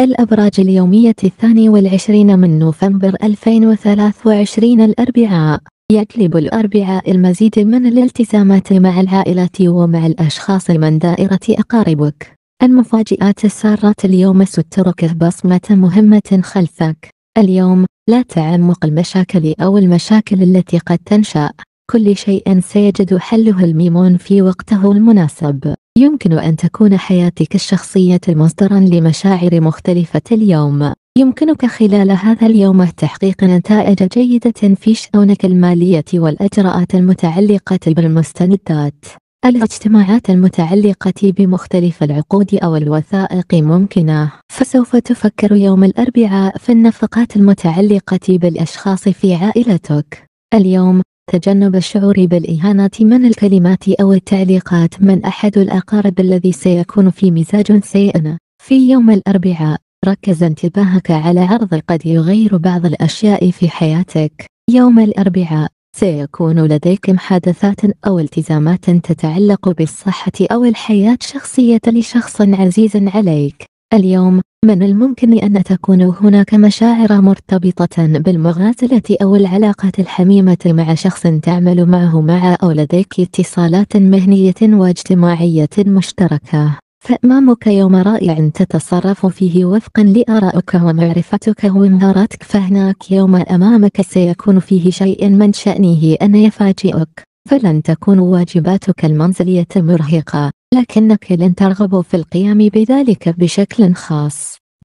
الأبراج اليومية الثاني والعشرين من نوفمبر 2023 الأربعاء يجلب الأربعاء المزيد من الالتزامات مع العائلة ومع الأشخاص من دائرة أقاربك المفاجآت السارة اليوم سترك بصمة مهمة خلفك اليوم لا تعمق المشاكل أو المشاكل التي قد تنشأ كل شيء سيجد حله الميمون في وقته المناسب يمكن أن تكون حياتك الشخصية مصدرا لمشاعر مختلفة اليوم يمكنك خلال هذا اليوم تحقيق نتائج جيدة في شؤونك المالية والإجراءات المتعلقة بالمستندات الاجتماعات المتعلقة بمختلف العقود أو الوثائق ممكنة فسوف تفكر يوم الأربعاء في النفقات المتعلقة بالأشخاص في عائلتك اليوم تجنب الشعور بالإهانة من الكلمات أو التعليقات من أحد الأقارب الذي سيكون في مزاج سيء في يوم الأربعاء ركز انتباهك على عرض قد يغير بعض الأشياء في حياتك يوم الأربعاء سيكون لديك محادثات أو التزامات تتعلق بالصحة أو الحياة الشخصية لشخص عزيز عليك اليوم من الممكن أن تكون هناك مشاعر مرتبطة بالمغازلة أو العلاقة الحميمة مع شخص تعمل معه مع أو لديك اتصالات مهنية واجتماعية مشتركة فأمامك يوم رائع تتصرف فيه وفقا لآرائك ومعرفتك ومهاراتك فهناك يوم أمامك سيكون فيه شيء من شأنه أن يفاجئك فلن تكون واجباتك المنزلية مرهقة لكنك لن ترغب في القيام بذلك بشكل خاص